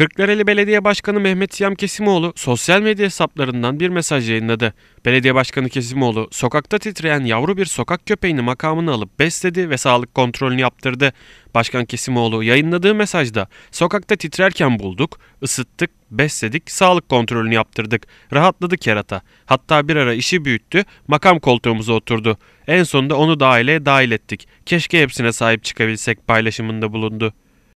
Kırklareli Belediye Başkanı Mehmet Siyam Kesimoğlu sosyal medya hesaplarından bir mesaj yayınladı. Belediye Başkanı Kesimoğlu, sokakta titreyen yavru bir sokak köpeğini makamını alıp besledi ve sağlık kontrolünü yaptırdı. Başkan Kesimoğlu yayınladığı mesajda sokakta titrerken bulduk, ısıttık, besledik, sağlık kontrolünü yaptırdık. Rahatladı kerata. Hatta bir ara işi büyüttü, makam koltuğumuza oturdu. En sonunda onu da aileye dahil ettik. Keşke hepsine sahip çıkabilsek paylaşımında bulundu.